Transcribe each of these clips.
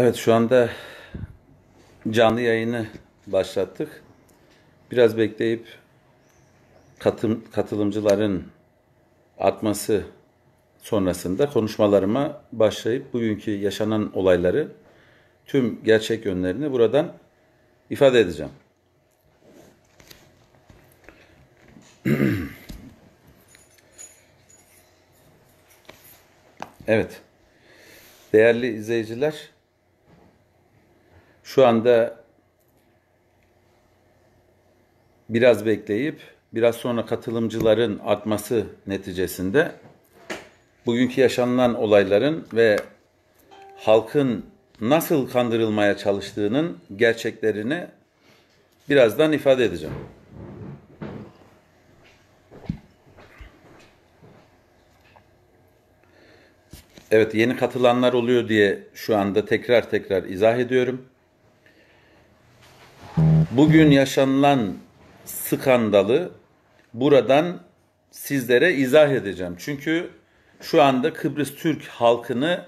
Evet şu anda canlı yayını başlattık. Biraz bekleyip katım, katılımcıların atması sonrasında konuşmalarıma başlayıp bugünkü yaşanan olayları tüm gerçek yönlerini buradan ifade edeceğim. evet. Değerli izleyiciler, şu anda biraz bekleyip biraz sonra katılımcıların artması neticesinde bugünkü yaşanılan olayların ve halkın nasıl kandırılmaya çalıştığının gerçeklerini birazdan ifade edeceğim. Evet yeni katılanlar oluyor diye şu anda tekrar tekrar izah ediyorum. Bugün yaşanılan skandalı buradan sizlere izah edeceğim. Çünkü şu anda Kıbrıs Türk halkını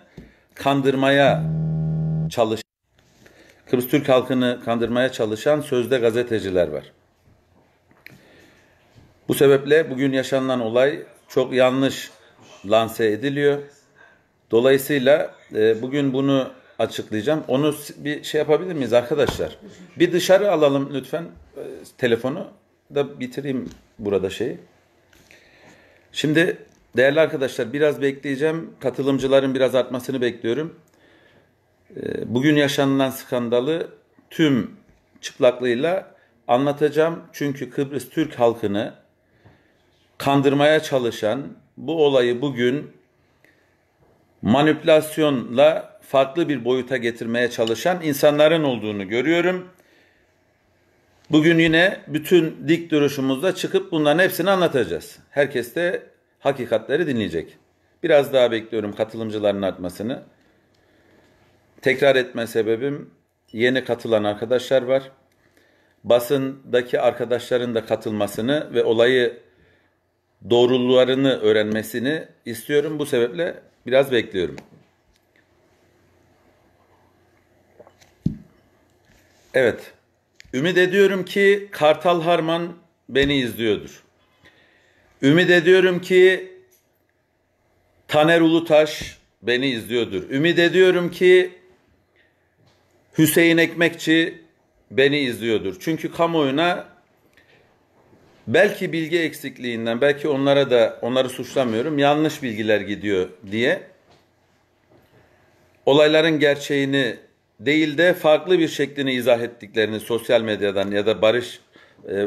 kandırmaya çalış Kıbrıs Türk halkını kandırmaya çalışan sözde gazeteciler var. Bu sebeple bugün yaşanan olay çok yanlış lanse ediliyor. Dolayısıyla e, bugün bunu açıklayacağım. Onu bir şey yapabilir miyiz arkadaşlar? Bir dışarı alalım lütfen e, telefonu da bitireyim burada şeyi. Şimdi değerli arkadaşlar biraz bekleyeceğim. Katılımcıların biraz artmasını bekliyorum. E, bugün yaşanılan skandalı tüm çıplaklığıyla anlatacağım. Çünkü Kıbrıs Türk halkını kandırmaya çalışan bu olayı bugün manipülasyonla farklı bir boyuta getirmeye çalışan insanların olduğunu görüyorum. Bugün yine bütün dik duruşumuzda çıkıp bunların hepsini anlatacağız. Herkes de hakikatleri dinleyecek. Biraz daha bekliyorum katılımcıların artmasını. Tekrar etme sebebim yeni katılan arkadaşlar var. Basındaki arkadaşların da katılmasını ve olayı doğrulularını öğrenmesini istiyorum. Bu sebeple biraz bekliyorum. Evet. Ümit ediyorum ki Kartal Harman beni izliyordur. Ümit ediyorum ki Taner Ulutaş beni izliyordur. Ümit ediyorum ki Hüseyin Ekmekçi beni izliyordur. Çünkü kamuoyuna belki bilgi eksikliğinden, belki onlara da onları suçlamıyorum. Yanlış bilgiler gidiyor diye olayların gerçeğini değil de farklı bir şeklini izah ettiklerini sosyal medyadan ya da barış e, e,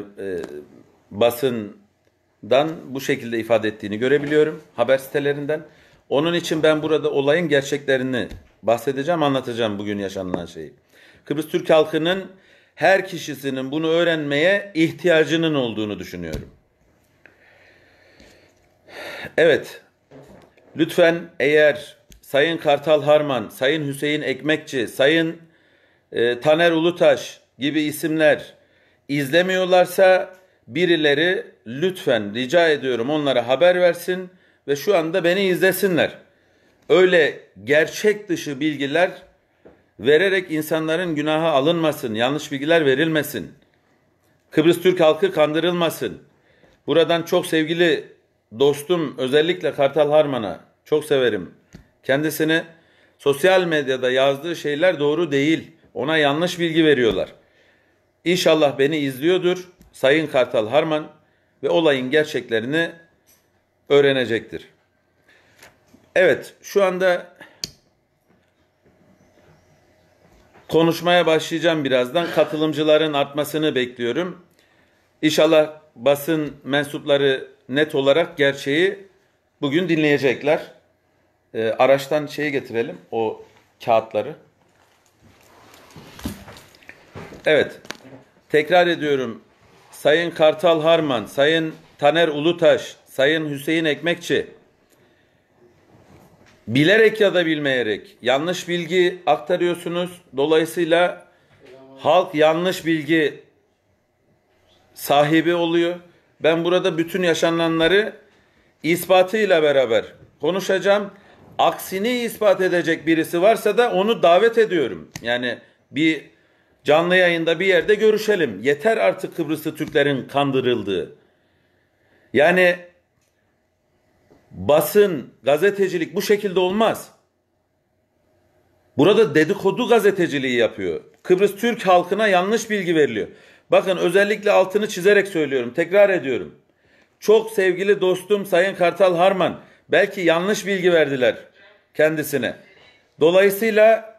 basından bu şekilde ifade ettiğini görebiliyorum haber sitelerinden. Onun için ben burada olayın gerçeklerini bahsedeceğim, anlatacağım bugün yaşanılan şeyi. Kıbrıs Türk halkının her kişisinin bunu öğrenmeye ihtiyacının olduğunu düşünüyorum. Evet. Lütfen eğer Sayın Kartal Harman, Sayın Hüseyin Ekmekçi, Sayın e, Taner Ulutaş gibi isimler izlemiyorlarsa birileri lütfen rica ediyorum onlara haber versin ve şu anda beni izlesinler. Öyle gerçek dışı bilgiler vererek insanların günaha alınmasın, yanlış bilgiler verilmesin. Kıbrıs Türk halkı kandırılmasın. Buradan çok sevgili dostum özellikle Kartal Harman'a çok severim. Kendisini sosyal medyada yazdığı şeyler doğru değil. Ona yanlış bilgi veriyorlar. İnşallah beni izliyordur Sayın Kartal Harman ve olayın gerçeklerini öğrenecektir. Evet, şu anda konuşmaya başlayacağım birazdan. Katılımcıların artmasını bekliyorum. İnşallah basın mensupları net olarak gerçeği bugün dinleyecekler. E, araçtan şeyi getirelim o kağıtları. Evet. Tekrar ediyorum. Sayın Kartal Harman, Sayın Taner Ulutaş, Sayın Hüseyin Ekmekçi. Bilerek ya da bilmeyerek yanlış bilgi aktarıyorsunuz. Dolayısıyla halk yanlış bilgi sahibi oluyor. Ben burada bütün yaşananları ispatıyla beraber konuşacağım aksini ispat edecek birisi varsa da onu davet ediyorum. Yani bir canlı yayında bir yerde görüşelim. Yeter artık Kıbrıslı Türklerin kandırıldığı. Yani basın, gazetecilik bu şekilde olmaz. Burada dedikodu gazeteciliği yapıyor. Kıbrıs Türk halkına yanlış bilgi veriliyor. Bakın özellikle altını çizerek söylüyorum, tekrar ediyorum. Çok sevgili dostum Sayın Kartal Harman Belki yanlış bilgi verdiler kendisine. Dolayısıyla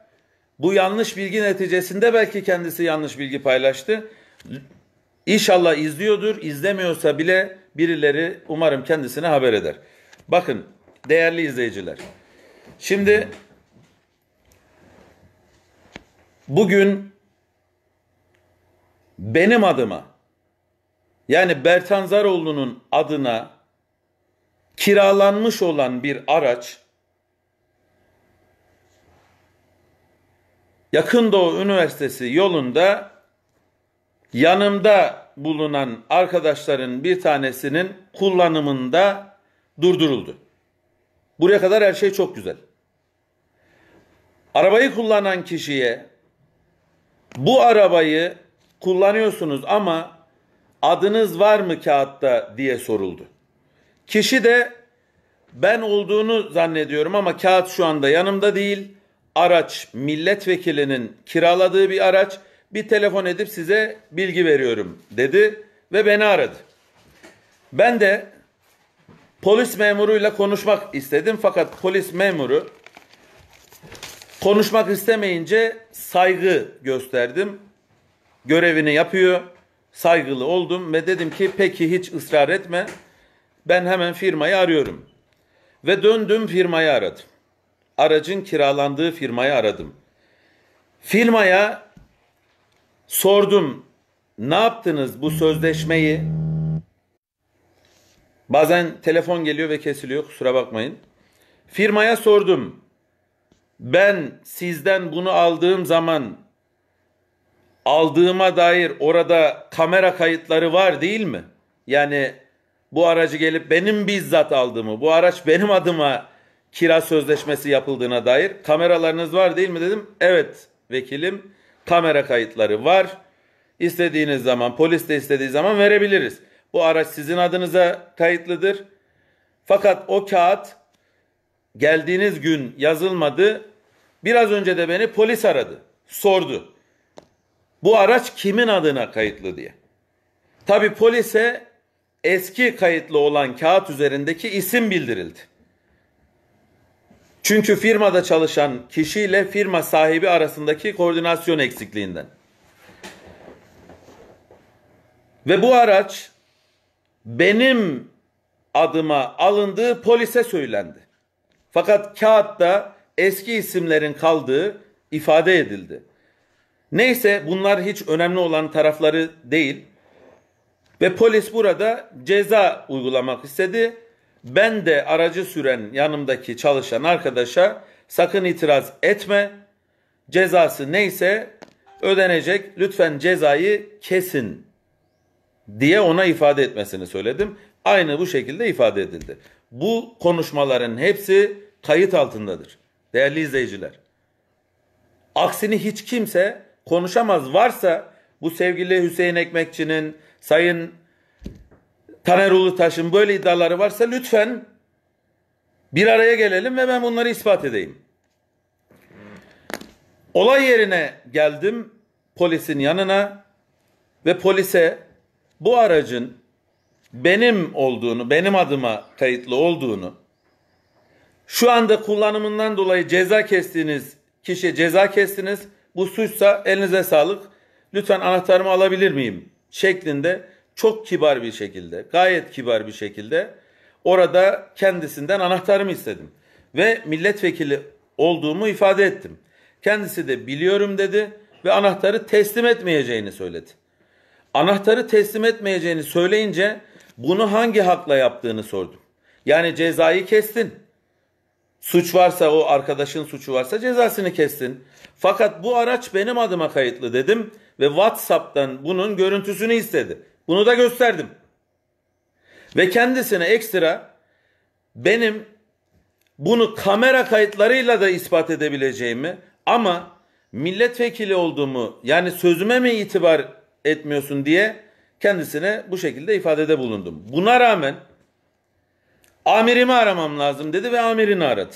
bu yanlış bilgi neticesinde belki kendisi yanlış bilgi paylaştı. İnşallah izliyordur. İzlemiyorsa bile birileri umarım kendisine haber eder. Bakın değerli izleyiciler. Şimdi bugün benim adıma yani Bertan Zaroğlu'nun adına kiralanmış olan bir araç Yakın Doğu Üniversitesi yolunda yanımda bulunan arkadaşların bir tanesinin kullanımında durduruldu. Buraya kadar her şey çok güzel. Arabayı kullanan kişiye bu arabayı kullanıyorsunuz ama adınız var mı kağıtta diye soruldu. Kişi de ben olduğunu zannediyorum ama kağıt şu anda yanımda değil. Araç milletvekilinin kiraladığı bir araç. Bir telefon edip size bilgi veriyorum dedi ve beni aradı. Ben de polis memuruyla konuşmak istedim fakat polis memuru konuşmak istemeyince saygı gösterdim. Görevini yapıyor. Saygılı oldum ve dedim ki peki hiç ısrar etme. Ben hemen firmayı arıyorum. Ve döndüm firmayı aradım. Aracın kiralandığı firmayı aradım. Firmaya sordum. Ne yaptınız bu sözleşmeyi? Bazen telefon geliyor ve kesiliyor kusura bakmayın. Firmaya sordum. Ben sizden bunu aldığım zaman aldığıma dair orada kamera kayıtları var değil mi? Yani bu aracı gelip benim bizzat aldığımı, bu araç benim adıma kira sözleşmesi yapıldığına dair kameralarınız var değil mi dedim. Evet vekilim kamera kayıtları var. İstediğiniz zaman polis de istediği zaman verebiliriz. Bu araç sizin adınıza kayıtlıdır. Fakat o kağıt geldiğiniz gün yazılmadı. Biraz önce de beni polis aradı. Sordu. Bu araç kimin adına kayıtlı diye. Tabi polise eski kayıtlı olan kağıt üzerindeki isim bildirildi. Çünkü firmada çalışan kişiyle firma sahibi arasındaki koordinasyon eksikliğinden. Ve bu araç benim adıma alındığı polise söylendi. Fakat kağıtta eski isimlerin kaldığı ifade edildi. Neyse bunlar hiç önemli olan tarafları değil. Ve polis burada ceza uygulamak istedi. Ben de aracı süren yanımdaki çalışan arkadaşa sakın itiraz etme. Cezası neyse ödenecek. Lütfen cezayı kesin diye ona ifade etmesini söyledim. Aynı bu şekilde ifade edildi. Bu konuşmaların hepsi kayıt altındadır. Değerli izleyiciler. Aksini hiç kimse konuşamaz varsa bu sevgili Hüseyin Ekmekçi'nin Sayın Taner Ulutaş'ın böyle iddiaları varsa lütfen bir araya gelelim ve ben bunları ispat edeyim. Olay yerine geldim polisin yanına ve polise bu aracın benim olduğunu, benim adıma kayıtlı olduğunu, şu anda kullanımından dolayı ceza kestiğiniz kişiye ceza kestiniz, bu suçsa elinize sağlık, lütfen anahtarımı alabilir miyim şeklinde çok kibar bir şekilde, gayet kibar bir şekilde orada kendisinden anahtarımı istedim. Ve milletvekili olduğumu ifade ettim. Kendisi de biliyorum dedi ve anahtarı teslim etmeyeceğini söyledi. Anahtarı teslim etmeyeceğini söyleyince bunu hangi hakla yaptığını sordum. Yani cezayı kestin. Suç varsa o arkadaşın suçu varsa cezasını kestin. Fakat bu araç benim adıma kayıtlı dedim ve WhatsApp'tan bunun görüntüsünü istedi. Bunu da gösterdim. Ve kendisine ekstra benim bunu kamera kayıtlarıyla da ispat edebileceğimi ama milletvekili olduğumu yani sözüme mi itibar etmiyorsun diye kendisine bu şekilde ifadede bulundum. Buna rağmen amirimi aramam lazım dedi ve amirini aradı.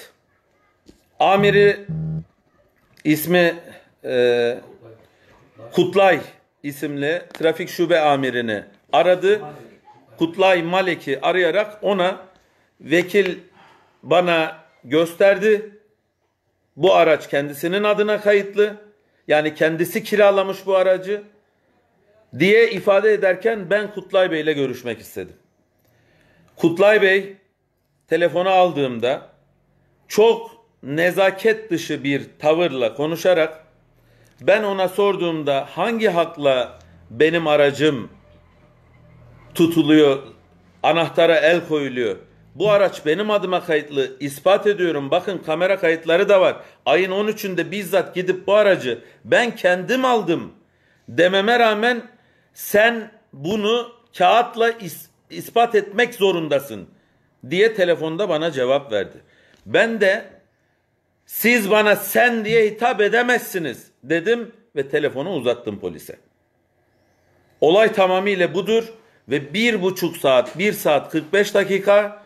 Amiri ismi e, Kutlay isimli trafik şube amirini aradı. Kutlay Malek'i arayarak ona vekil bana gösterdi. Bu araç kendisinin adına kayıtlı. Yani kendisi kiralamış bu aracı diye ifade ederken ben Kutlay Bey ile görüşmek istedim. Kutlay Bey telefonu aldığımda çok nezaket dışı bir tavırla konuşarak ben ona sorduğumda hangi hakla benim aracım tutuluyor, anahtara el koyuluyor. Bu araç benim adıma kayıtlı. ispat ediyorum. Bakın kamera kayıtları da var. Ayın 13'ünde bizzat gidip bu aracı ben kendim aldım dememe rağmen sen bunu kağıtla is ispat etmek zorundasın diye telefonda bana cevap verdi. Ben de siz bana sen diye hitap edemezsiniz dedim ve telefonu uzattım polise. Olay tamamıyla budur ve bir buçuk saat, bir saat 45 dakika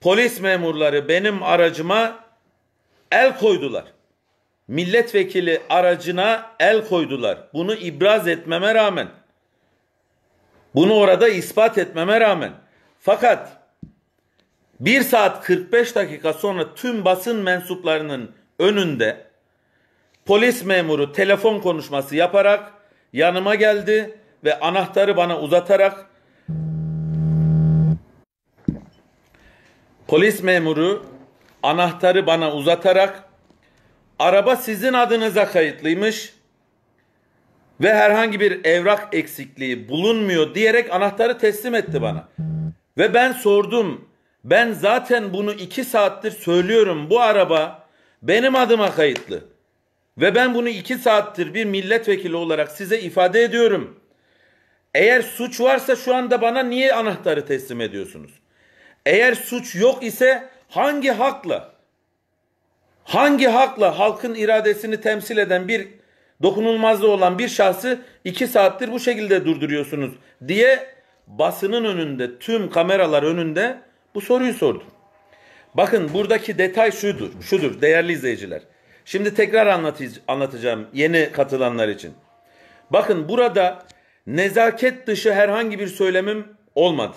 polis memurları benim aracıma el koydular. Milletvekili aracına el koydular. Bunu ibraz etmeme rağmen, bunu orada ispat etmeme rağmen. Fakat bir saat 45 dakika sonra tüm basın mensuplarının önünde Polis memuru telefon konuşması yaparak yanıma geldi ve anahtarı bana uzatarak Polis memuru anahtarı bana uzatarak araba sizin adınıza kayıtlıymış ve herhangi bir evrak eksikliği bulunmuyor diyerek anahtarı teslim etti bana. Ve ben sordum. Ben zaten bunu iki saattir söylüyorum. Bu araba benim adıma kayıtlı. Ve ben bunu iki saattir bir milletvekili olarak size ifade ediyorum. Eğer suç varsa şu anda bana niye anahtarı teslim ediyorsunuz? Eğer suç yok ise hangi hakla? Hangi hakla halkın iradesini temsil eden bir dokunulmazlığı olan bir şahsı iki saattir bu şekilde durduruyorsunuz diye basının önünde tüm kameralar önünde bu soruyu sordum. Bakın buradaki detay şudur, şudur değerli izleyiciler. Şimdi tekrar anlatacağım yeni katılanlar için. Bakın burada nezaket dışı herhangi bir söylemim olmadı.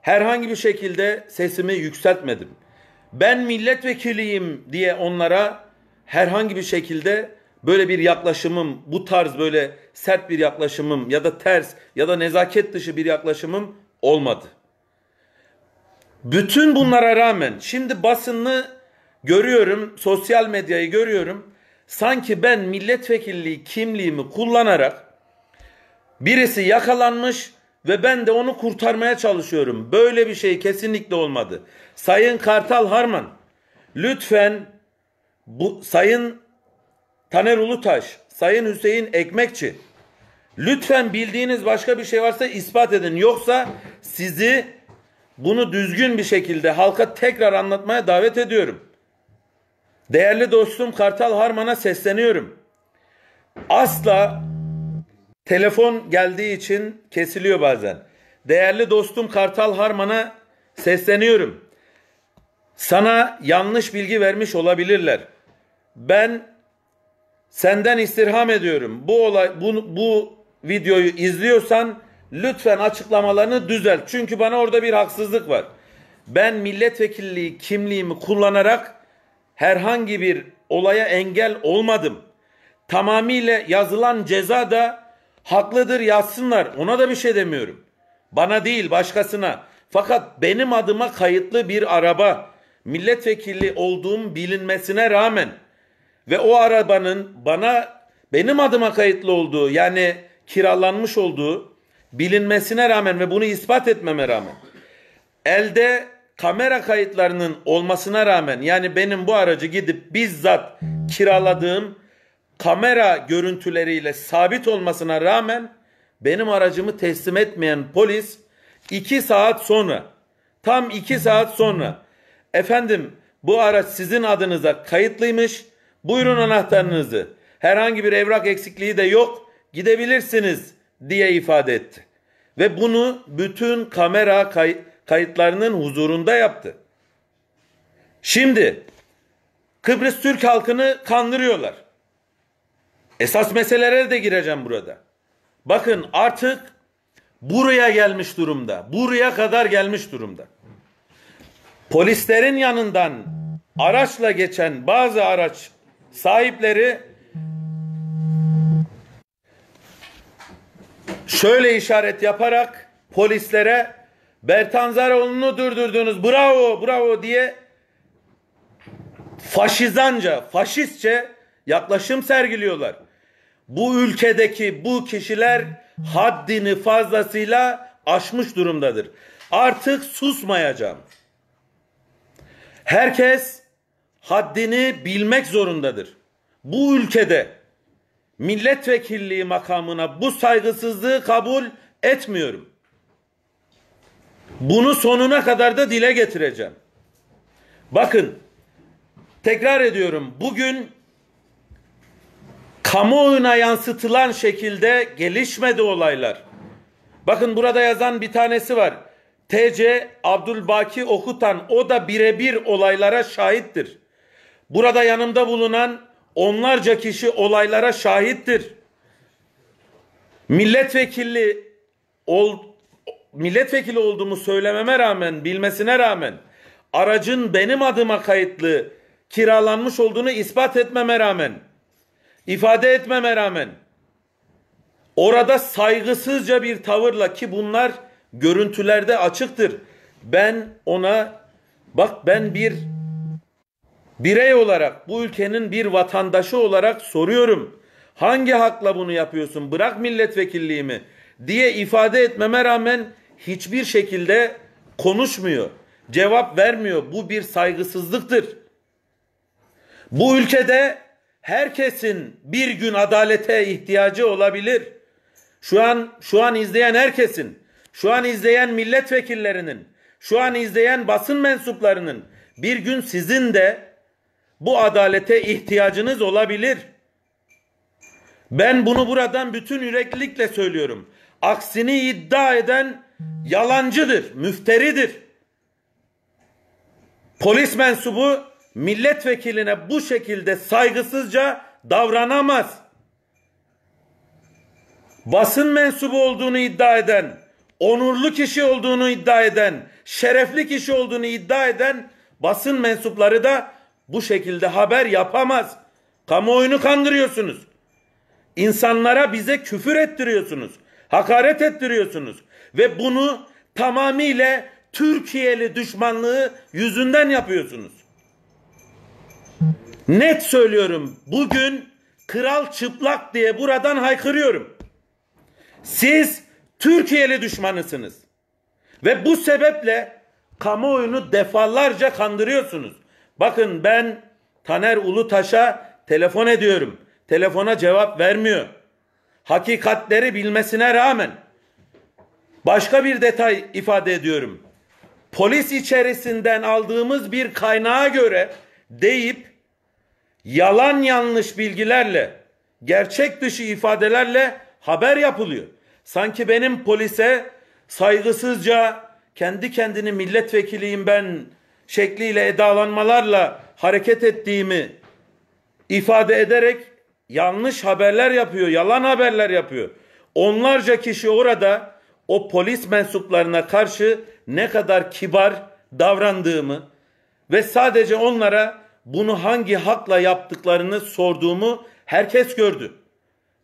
Herhangi bir şekilde sesimi yükseltmedim. Ben milletvekiliyim diye onlara herhangi bir şekilde böyle bir yaklaşımım, bu tarz böyle sert bir yaklaşımım ya da ters ya da nezaket dışı bir yaklaşımım olmadı. Bütün bunlara rağmen şimdi basını görüyorum, sosyal medyayı görüyorum. Sanki ben milletvekilliği kimliğimi kullanarak birisi yakalanmış ve ben de onu kurtarmaya çalışıyorum. Böyle bir şey kesinlikle olmadı. Sayın Kartal Harman lütfen bu Sayın Taner Ulutaş, Sayın Hüseyin Ekmekçi lütfen bildiğiniz başka bir şey varsa ispat edin. Yoksa sizi bunu düzgün bir şekilde halka tekrar anlatmaya davet ediyorum. Değerli dostum Kartal Harman'a sesleniyorum. Asla telefon geldiği için kesiliyor bazen. Değerli dostum Kartal Harman'a sesleniyorum. Sana yanlış bilgi vermiş olabilirler. Ben senden istirham ediyorum. Bu olay bu, bu videoyu izliyorsan lütfen açıklamalarını düzelt. Çünkü bana orada bir haksızlık var. Ben milletvekilliği kimliğimi kullanarak herhangi bir olaya engel olmadım. Tamamıyla yazılan ceza da haklıdır yazsınlar. Ona da bir şey demiyorum. Bana değil başkasına. Fakat benim adıma kayıtlı bir araba milletvekili olduğum bilinmesine rağmen ve o arabanın bana benim adıma kayıtlı olduğu yani kiralanmış olduğu bilinmesine rağmen ve bunu ispat etmeme rağmen elde kamera kayıtlarının olmasına rağmen yani benim bu aracı gidip bizzat kiraladığım kamera görüntüleriyle sabit olmasına rağmen benim aracımı teslim etmeyen polis 2 saat sonra tam 2 saat sonra efendim bu araç sizin adınıza kayıtlıymış buyurun anahtarınızı herhangi bir evrak eksikliği de yok gidebilirsiniz diye ifade etti. Ve bunu bütün kamera kay kayıtlarının huzurunda yaptı. Şimdi Kıbrıs Türk halkını kandırıyorlar. Esas meselelere de gireceğim burada. Bakın artık buraya gelmiş durumda. Buraya kadar gelmiş durumda. Polislerin yanından araçla geçen bazı araç sahipleri şöyle işaret yaparak polislere Bertanzaroğlu'nu durdurdunuz bravo bravo diye faşizanca, faşistçe yaklaşım sergiliyorlar. Bu ülkedeki bu kişiler haddini fazlasıyla aşmış durumdadır. Artık susmayacağım. Herkes haddini bilmek zorundadır. Bu ülkede milletvekilliği makamına bu saygısızlığı kabul etmiyorum. Bunu sonuna kadar da dile getireceğim. Bakın tekrar ediyorum bugün kamuoyuna yansıtılan şekilde gelişmedi olaylar. Bakın burada yazan bir tanesi var. TC Abdülbaki Okutan o da birebir olaylara şahittir. Burada yanımda bulunan onlarca kişi olaylara şahittir. Milletvekilli ol, milletvekili olduğumu söylememe rağmen, bilmesine rağmen aracın benim adıma kayıtlı kiralanmış olduğunu ispat etmeme rağmen, ifade etmeme rağmen orada saygısızca bir tavırla ki bunlar görüntülerde açıktır. Ben ona bak ben bir birey olarak bu ülkenin bir vatandaşı olarak soruyorum. Hangi hakla bunu yapıyorsun? Bırak milletvekilliğimi diye ifade etmeme rağmen hiçbir şekilde konuşmuyor, cevap vermiyor. Bu bir saygısızlıktır. Bu ülkede herkesin bir gün adalete ihtiyacı olabilir. Şu an şu an izleyen herkesin, şu an izleyen milletvekillerinin, şu an izleyen basın mensuplarının bir gün sizin de bu adalete ihtiyacınız olabilir. Ben bunu buradan bütün yüreklilikle söylüyorum. Aksini iddia eden yalancıdır, müfteridir. Polis mensubu milletvekiline bu şekilde saygısızca davranamaz. Basın mensubu olduğunu iddia eden, onurlu kişi olduğunu iddia eden, şerefli kişi olduğunu iddia eden basın mensupları da bu şekilde haber yapamaz. Kamuoyunu kandırıyorsunuz. İnsanlara bize küfür ettiriyorsunuz. Hakaret ettiriyorsunuz. Ve bunu tamamıyla Türkiye'li düşmanlığı yüzünden yapıyorsunuz. Net söylüyorum bugün kral çıplak diye buradan haykırıyorum. Siz Türkiye'li düşmanısınız. Ve bu sebeple kamuoyunu defalarca kandırıyorsunuz. Bakın ben Taner Ulutaş'a telefon ediyorum. Telefona cevap vermiyor. Hakikatleri bilmesine rağmen Başka bir detay ifade ediyorum. Polis içerisinden aldığımız bir kaynağa göre deyip yalan yanlış bilgilerle, gerçek dışı ifadelerle haber yapılıyor. Sanki benim polise saygısızca kendi kendini milletvekiliyim ben şekliyle edalanmalarla hareket ettiğimi ifade ederek yanlış haberler yapıyor, yalan haberler yapıyor. Onlarca kişi orada o polis mensuplarına karşı ne kadar kibar davrandığımı ve sadece onlara bunu hangi hakla yaptıklarını sorduğumu herkes gördü.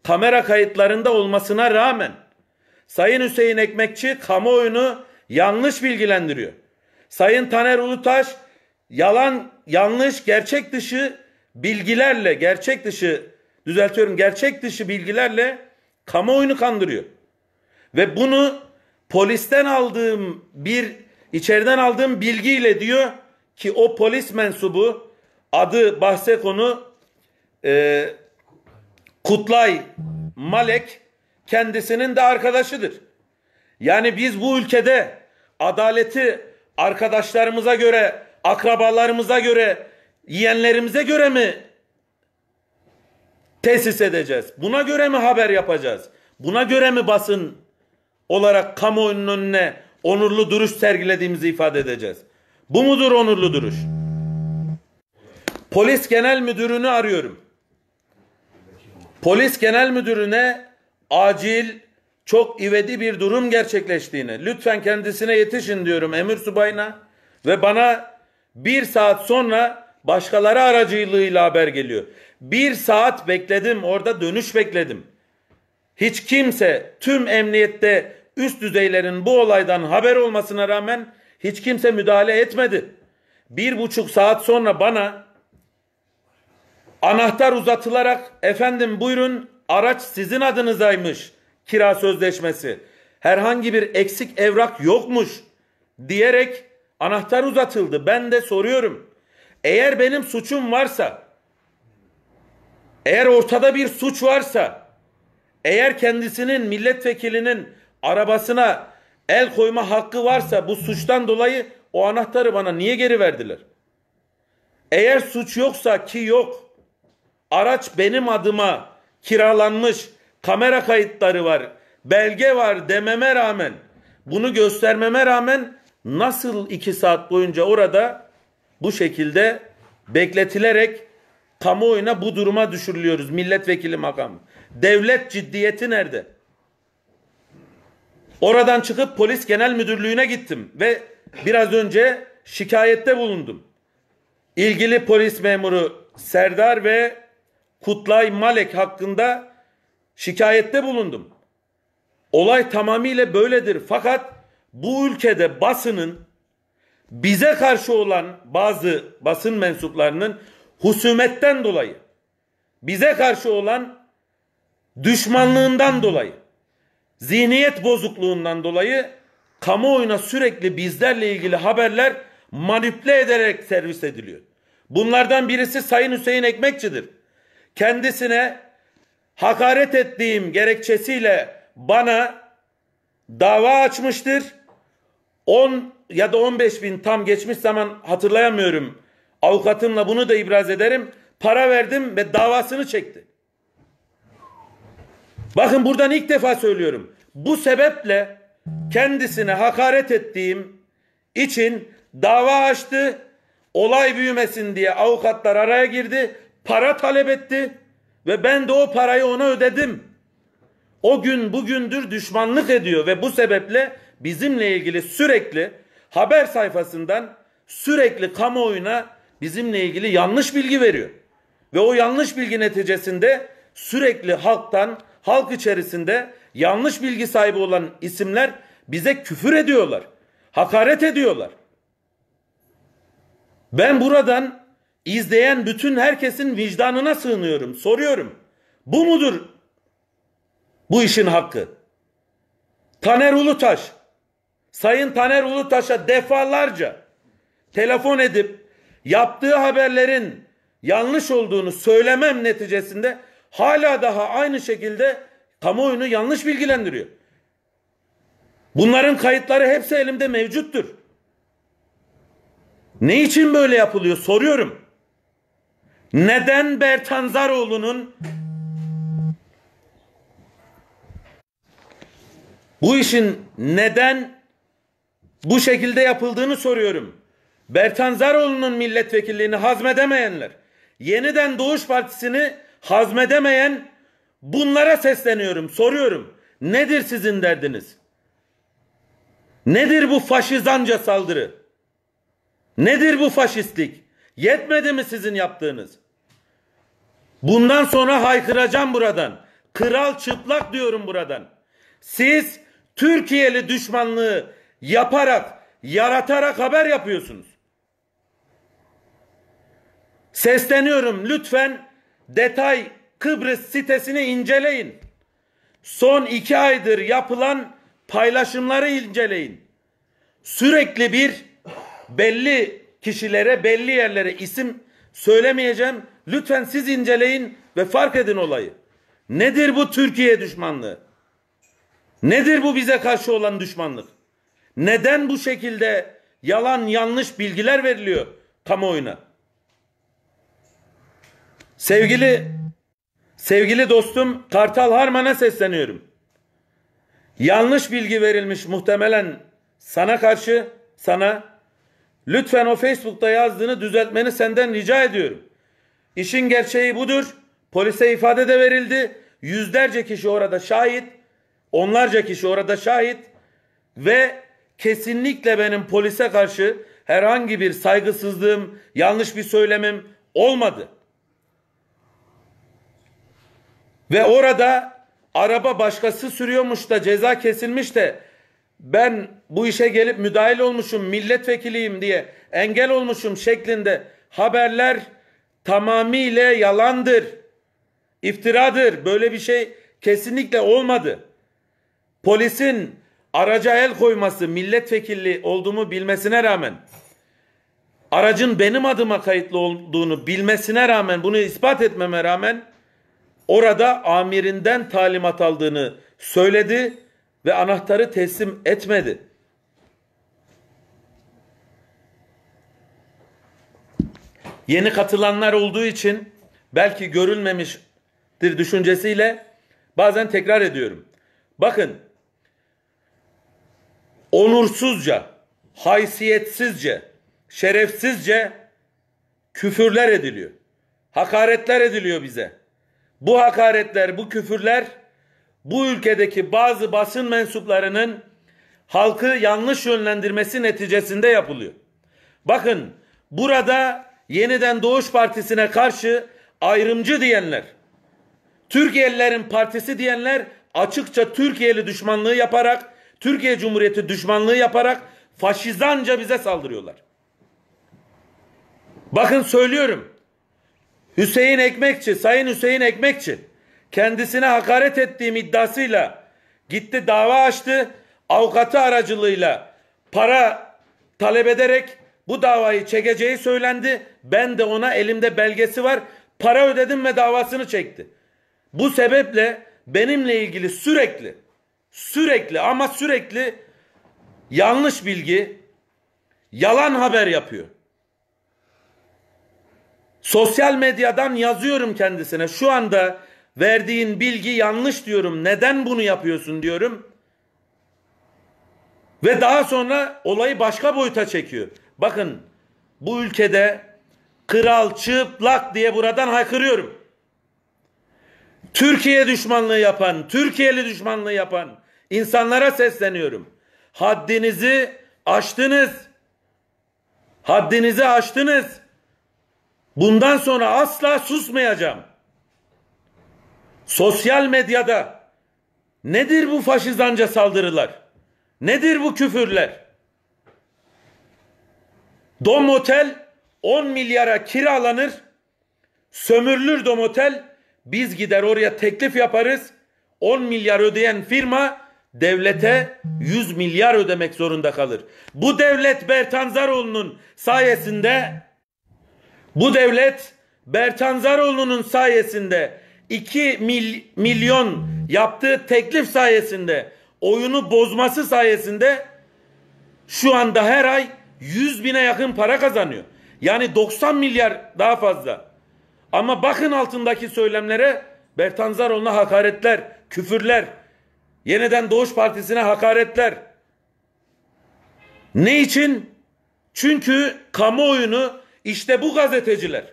Kamera kayıtlarında olmasına rağmen Sayın Hüseyin Ekmekçi kamuoyunu yanlış bilgilendiriyor. Sayın Taner Ulutaş yalan, yanlış, gerçek dışı bilgilerle, gerçek dışı düzeltiyorum, gerçek dışı bilgilerle kamuoyunu kandırıyor. Ve bunu polisten aldığım bir içeriden aldığım bilgiyle diyor ki o polis mensubu adı bahse konu e, Kutlay Malek kendisinin de arkadaşıdır. Yani biz bu ülkede adaleti arkadaşlarımıza göre, akrabalarımıza göre, yiyenlerimize göre mi tesis edeceğiz? Buna göre mi haber yapacağız? Buna göre mi basın olarak kamuoyunun önüne onurlu duruş sergilediğimizi ifade edeceğiz. Bu mudur onurlu duruş? Polis Genel Müdürünü arıyorum. Polis Genel Müdürüne acil çok ivedi bir durum gerçekleştiğini, lütfen kendisine yetişin diyorum Emir Subay'ına ve bana bir saat sonra başkaları aracılığıyla haber geliyor. Bir saat bekledim orada dönüş bekledim. Hiç kimse tüm emniyette üst düzeylerin bu olaydan haber olmasına rağmen hiç kimse müdahale etmedi. Bir buçuk saat sonra bana anahtar uzatılarak efendim buyurun araç sizin adınızaymış kira sözleşmesi. Herhangi bir eksik evrak yokmuş diyerek anahtar uzatıldı. Ben de soruyorum. Eğer benim suçum varsa eğer ortada bir suç varsa eğer kendisinin milletvekilinin arabasına el koyma hakkı varsa bu suçtan dolayı o anahtarı bana niye geri verdiler? Eğer suç yoksa ki yok. Araç benim adıma kiralanmış, kamera kayıtları var, belge var dememe rağmen, bunu göstermeme rağmen nasıl iki saat boyunca orada bu şekilde bekletilerek kamuoyuna bu duruma düşürülüyoruz milletvekili makamı. Devlet ciddiyeti nerede? Oradan çıkıp polis genel müdürlüğüne gittim ve biraz önce şikayette bulundum. İlgili polis memuru Serdar ve Kutlay Malek hakkında şikayette bulundum. Olay tamamıyla böyledir fakat bu ülkede basının bize karşı olan bazı basın mensuplarının husumetten dolayı bize karşı olan düşmanlığından dolayı zihniyet bozukluğundan dolayı kamuoyuna sürekli bizlerle ilgili haberler manipüle ederek servis ediliyor. Bunlardan birisi Sayın Hüseyin Ekmekçi'dir. Kendisine hakaret ettiğim gerekçesiyle bana dava açmıştır. 10 ya da 15 bin tam geçmiş zaman hatırlayamıyorum. Avukatımla bunu da ibraz ederim. Para verdim ve davasını çekti. Bakın buradan ilk defa söylüyorum. Bu sebeple kendisine hakaret ettiğim için dava açtı. Olay büyümesin diye avukatlar araya girdi. Para talep etti ve ben de o parayı ona ödedim. O gün bugündür düşmanlık ediyor ve bu sebeple bizimle ilgili sürekli haber sayfasından sürekli kamuoyuna bizimle ilgili yanlış bilgi veriyor. Ve o yanlış bilgi neticesinde sürekli halktan halk içerisinde yanlış bilgi sahibi olan isimler bize küfür ediyorlar. Hakaret ediyorlar. Ben buradan izleyen bütün herkesin vicdanına sığınıyorum. Soruyorum. Bu mudur bu işin hakkı? Taner Ulutaş, Sayın Taner Ulutaş'a defalarca telefon edip yaptığı haberlerin yanlış olduğunu söylemem neticesinde hala daha aynı şekilde kamuoyunu yanlış bilgilendiriyor. Bunların kayıtları hepsi elimde mevcuttur. Ne için böyle yapılıyor soruyorum. Neden Bertan Bertanzaroğlu'nun bu işin neden bu şekilde yapıldığını soruyorum. Bertan Bertanzaroğlu'nun milletvekilliğini hazmedemeyenler, yeniden Doğuş Partisi'ni hazmedemeyen bunlara sesleniyorum, soruyorum. Nedir sizin derdiniz? Nedir bu faşizanca saldırı? Nedir bu faşistlik? Yetmedi mi sizin yaptığınız? Bundan sonra haykıracağım buradan. Kral çıplak diyorum buradan. Siz Türkiye'li düşmanlığı yaparak, yaratarak haber yapıyorsunuz. Sesleniyorum lütfen detay Kıbrıs sitesini inceleyin. Son iki aydır yapılan paylaşımları inceleyin. Sürekli bir belli kişilere, belli yerlere isim söylemeyeceğim. Lütfen siz inceleyin ve fark edin olayı. Nedir bu Türkiye düşmanlığı? Nedir bu bize karşı olan düşmanlık? Neden bu şekilde yalan yanlış bilgiler veriliyor kamuoyuna? Sevgili sevgili dostum Kartal Harman'a sesleniyorum. Yanlış bilgi verilmiş muhtemelen sana karşı sana lütfen o Facebook'ta yazdığını düzeltmeni senden rica ediyorum. İşin gerçeği budur. Polise ifade de verildi. Yüzlerce kişi orada şahit. Onlarca kişi orada şahit. Ve kesinlikle benim polise karşı herhangi bir saygısızlığım, yanlış bir söylemim olmadı. Ve orada araba başkası sürüyormuş da ceza kesilmiş de ben bu işe gelip müdahil olmuşum, milletvekiliyim diye engel olmuşum şeklinde haberler tamamıyla yalandır. iftiradır. Böyle bir şey kesinlikle olmadı. Polisin araca el koyması milletvekilli olduğumu bilmesine rağmen aracın benim adıma kayıtlı olduğunu bilmesine rağmen bunu ispat etmeme rağmen Orada amirinden talimat aldığını söyledi ve anahtarı teslim etmedi. Yeni katılanlar olduğu için belki görülmemiştir düşüncesiyle bazen tekrar ediyorum. Bakın onursuzca, haysiyetsizce, şerefsizce küfürler ediliyor. Hakaretler ediliyor bize bu hakaretler, bu küfürler bu ülkedeki bazı basın mensuplarının halkı yanlış yönlendirmesi neticesinde yapılıyor. Bakın burada yeniden Doğuş Partisi'ne karşı ayrımcı diyenler, Türkiye'lilerin partisi diyenler açıkça Türkiye'li düşmanlığı yaparak, Türkiye Cumhuriyeti düşmanlığı yaparak faşizanca bize saldırıyorlar. Bakın söylüyorum. Hüseyin Ekmekçi, Sayın Hüseyin Ekmekçi kendisine hakaret ettiğim iddiasıyla gitti dava açtı. Avukatı aracılığıyla para talep ederek bu davayı çekeceği söylendi. Ben de ona elimde belgesi var. Para ödedim ve davasını çekti. Bu sebeple benimle ilgili sürekli sürekli ama sürekli yanlış bilgi, yalan haber yapıyor. Sosyal medyadan yazıyorum kendisine. Şu anda verdiğin bilgi yanlış diyorum. Neden bunu yapıyorsun diyorum. Ve daha sonra olayı başka boyuta çekiyor. Bakın bu ülkede kral çıplak diye buradan haykırıyorum. Türkiye düşmanlığı yapan, Türkiye'li düşmanlığı yapan insanlara sesleniyorum. Haddinizi aştınız. Haddinizi aştınız. Bundan sonra asla susmayacağım. Sosyal medyada nedir bu faşizanca saldırılar? Nedir bu küfürler? Domotel 10 milyara kiralanır, sömürülür domotel. Biz gider oraya teklif yaparız. 10 milyar ödeyen firma devlete 100 milyar ödemek zorunda kalır. Bu devlet Bertanzaroğlu'nun sayesinde bu devlet Bertanzaroğlu'nun sayesinde 2 mil, milyon yaptığı teklif sayesinde oyunu bozması sayesinde şu anda her ay 100 bine yakın para kazanıyor. Yani 90 milyar daha fazla. Ama bakın altındaki söylemlere Bertanzaroğlu'na hakaretler, küfürler, yeniden Doğuş Partisi'ne hakaretler. Ne için? Çünkü kamuoyunu işte bu gazeteciler.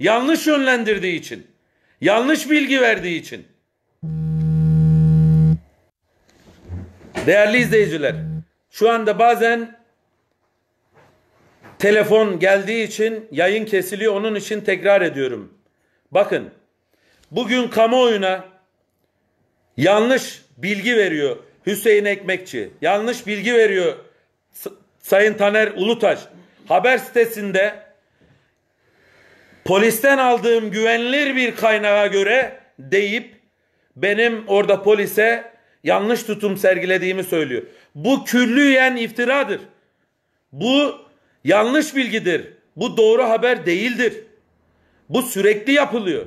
Yanlış yönlendirdiği için, yanlış bilgi verdiği için. Değerli izleyiciler, şu anda bazen telefon geldiği için yayın kesiliyor. Onun için tekrar ediyorum. Bakın, bugün kamuoyuna yanlış bilgi veriyor Hüseyin Ekmekçi. Yanlış bilgi veriyor Sayın Taner Ulutaş. Haber sitesinde polisten aldığım güvenilir bir kaynağa göre deyip benim orada polise yanlış tutum sergilediğimi söylüyor. Bu küllüyen iftiradır. Bu yanlış bilgidir. Bu doğru haber değildir. Bu sürekli yapılıyor.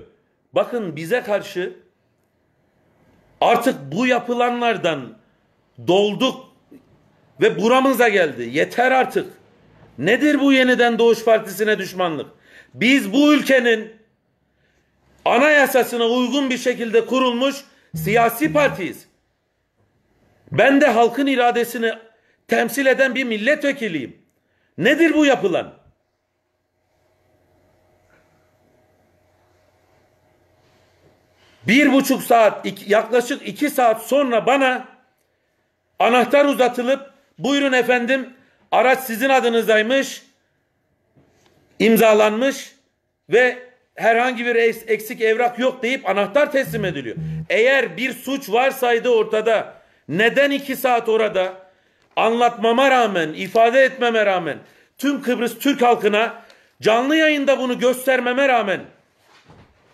Bakın bize karşı artık bu yapılanlardan dolduk ve buramıza geldi. Yeter artık. Nedir bu yeniden Doğuş Partisi'ne düşmanlık? Biz bu ülkenin anayasasına uygun bir şekilde kurulmuş siyasi partiyiz. Ben de halkın iradesini temsil eden bir milletvekiliyim. Nedir bu yapılan? Bir buçuk saat, iki, yaklaşık iki saat sonra bana anahtar uzatılıp buyurun efendim araç sizin adınızaymış imzalanmış ve herhangi bir eksik evrak yok deyip anahtar teslim ediliyor. Eğer bir suç varsaydı ortada neden iki saat orada anlatmama rağmen, ifade etmeme rağmen tüm Kıbrıs Türk halkına canlı yayında bunu göstermeme rağmen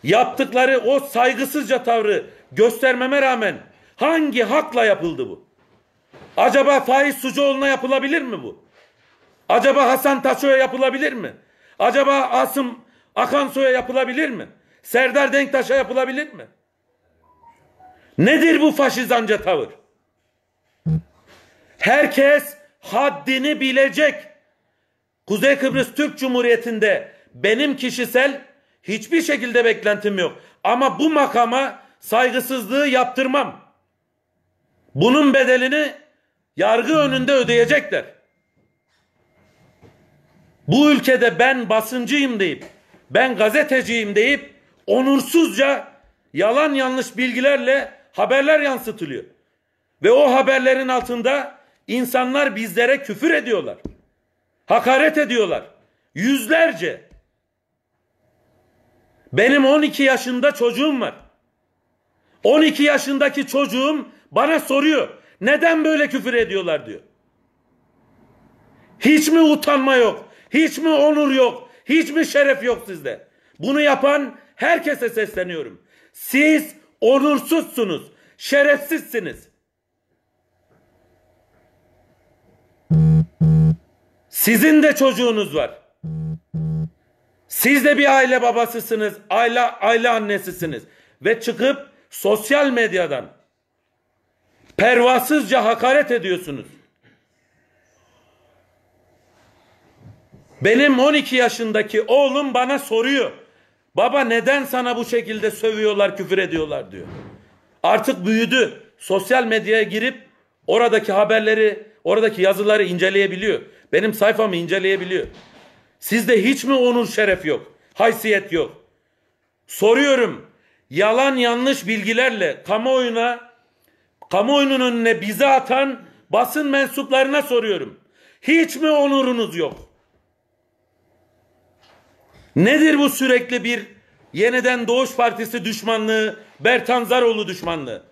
yaptıkları o saygısızca tavrı göstermeme rağmen hangi hakla yapıldı bu? Acaba Faiz Sucuoğlu'na yapılabilir mi bu? Acaba Hasan Taçoya yapılabilir mi? Acaba Asım Akansoy'a yapılabilir mi? Serdar Denktaş'a yapılabilir mi? Nedir bu faşizanca tavır? Herkes haddini bilecek. Kuzey Kıbrıs Türk Cumhuriyeti'nde benim kişisel hiçbir şekilde beklentim yok. Ama bu makama saygısızlığı yaptırmam. Bunun bedelini yargı önünde ödeyecekler bu ülkede ben basıncıyım deyip, ben gazeteciyim deyip onursuzca yalan yanlış bilgilerle haberler yansıtılıyor. Ve o haberlerin altında insanlar bizlere küfür ediyorlar. Hakaret ediyorlar. Yüzlerce. Benim 12 yaşında çocuğum var. 12 yaşındaki çocuğum bana soruyor. Neden böyle küfür ediyorlar diyor. Hiç mi utanma yok? Hiç mi onur yok? Hiç mi şeref yok sizde? Bunu yapan herkese sesleniyorum. Siz onursuzsunuz, şerefsizsiniz. Sizin de çocuğunuz var. Siz de bir aile babasısınız, aile aile annesisiniz ve çıkıp sosyal medyadan pervasızca hakaret ediyorsunuz. Benim 12 yaşındaki oğlum bana soruyor. Baba neden sana bu şekilde sövüyorlar, küfür ediyorlar diyor. Artık büyüdü. Sosyal medyaya girip oradaki haberleri, oradaki yazıları inceleyebiliyor. Benim sayfamı inceleyebiliyor. Sizde hiç mi onur şeref yok? Haysiyet yok. Soruyorum. Yalan yanlış bilgilerle kamuoyuna, kamuoyunun önüne bize atan basın mensuplarına soruyorum. Hiç mi onurunuz yok? Nedir bu sürekli bir yeniden Doğuş Partisi düşmanlığı, Bertanzaroğlu düşmanlığı?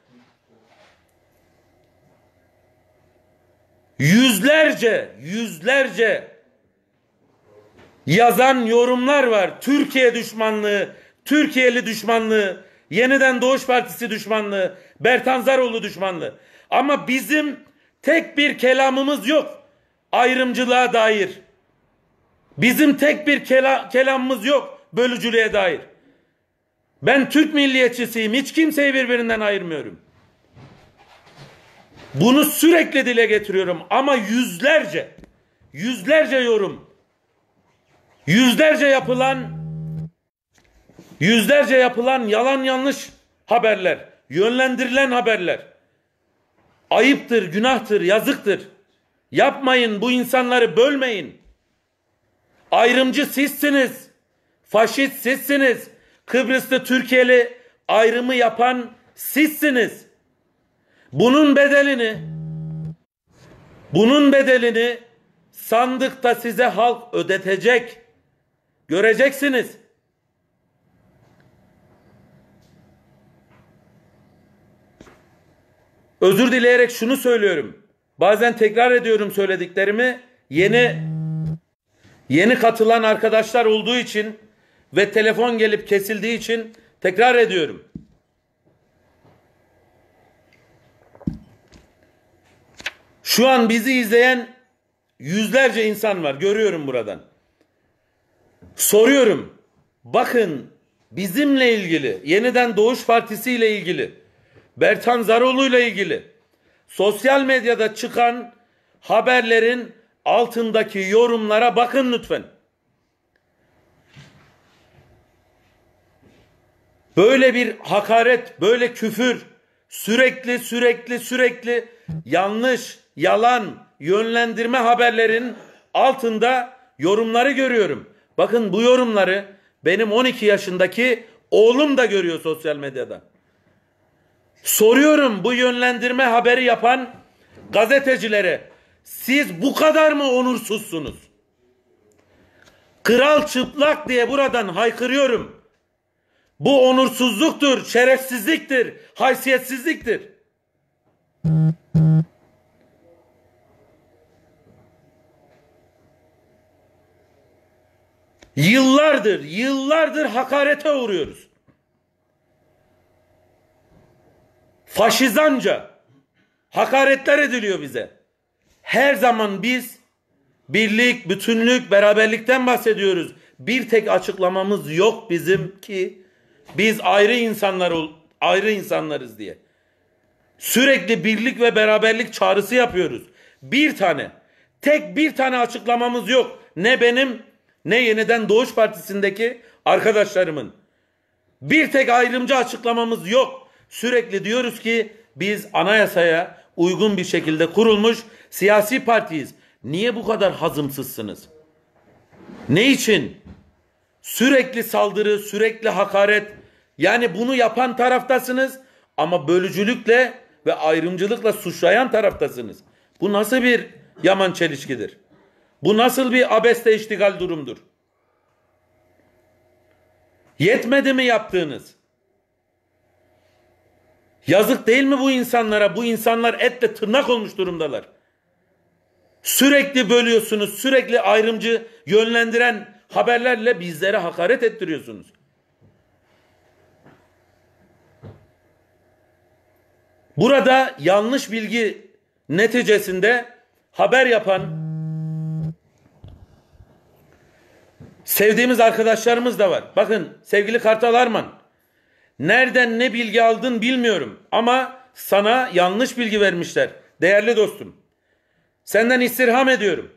Yüzlerce, yüzlerce yazan yorumlar var. Türkiye düşmanlığı, Türkiye'li düşmanlığı, yeniden Doğuş Partisi düşmanlığı, Bertanzaroğlu düşmanlığı. Ama bizim tek bir kelamımız yok ayrımcılığa dair. Bizim tek bir kela, kelamımız yok bölücülüğe dair. Ben Türk milliyetçisiyim. Hiç kimseyi birbirinden ayırmıyorum. Bunu sürekli dile getiriyorum ama yüzlerce, yüzlerce yorum, yüzlerce yapılan, yüzlerce yapılan yalan yanlış haberler, yönlendirilen haberler. Ayıptır, günahtır, yazıktır. Yapmayın bu insanları bölmeyin. Ayrımcı sizsiniz. Faşist sizsiniz. Kıbrıs'ta Türkiye'li ayrımı yapan sizsiniz. Bunun bedelini bunun bedelini sandıkta size halk ödetecek. Göreceksiniz. Özür dileyerek şunu söylüyorum. Bazen tekrar ediyorum söylediklerimi. Yeni Yeni katılan arkadaşlar olduğu için ve telefon gelip kesildiği için tekrar ediyorum. Şu an bizi izleyen yüzlerce insan var. Görüyorum buradan. Soruyorum. Bakın bizimle ilgili, yeniden Doğuş Partisi ile ilgili, Bertan Zaroğlu ile ilgili sosyal medyada çıkan haberlerin altındaki yorumlara bakın lütfen. Böyle bir hakaret, böyle küfür sürekli sürekli sürekli yanlış, yalan, yönlendirme haberlerin altında yorumları görüyorum. Bakın bu yorumları benim 12 yaşındaki oğlum da görüyor sosyal medyada. Soruyorum bu yönlendirme haberi yapan gazetecilere siz bu kadar mı onursuzsunuz? Kral çıplak diye buradan haykırıyorum. Bu onursuzluktur, şerefsizliktir, haysiyetsizliktir. Yıllardır, yıllardır hakarete uğruyoruz. Faşizanca hakaretler ediliyor bize her zaman biz birlik, bütünlük, beraberlikten bahsediyoruz. Bir tek açıklamamız yok bizim ki biz ayrı insanlar ayrı insanlarız diye. Sürekli birlik ve beraberlik çağrısı yapıyoruz. Bir tane, tek bir tane açıklamamız yok. Ne benim ne yeniden Doğuş Partisi'ndeki arkadaşlarımın. Bir tek ayrımcı açıklamamız yok. Sürekli diyoruz ki biz anayasaya uygun bir şekilde kurulmuş Siyasi partiyiz. Niye bu kadar hazımsızsınız? Ne için? Sürekli saldırı, sürekli hakaret. Yani bunu yapan taraftasınız ama bölücülükle ve ayrımcılıkla suçlayan taraftasınız. Bu nasıl bir yaman çelişkidir? Bu nasıl bir abeste iştigal durumdur? Yetmedi mi yaptığınız? Yazık değil mi bu insanlara? Bu insanlar etle tırnak olmuş durumdalar. Sürekli bölüyorsunuz, sürekli ayrımcı yönlendiren haberlerle bizlere hakaret ettiriyorsunuz. Burada yanlış bilgi neticesinde haber yapan sevdiğimiz arkadaşlarımız da var. Bakın sevgili Kartal Arman nereden ne bilgi aldın bilmiyorum ama sana yanlış bilgi vermişler değerli dostum. Senden istirham ediyorum.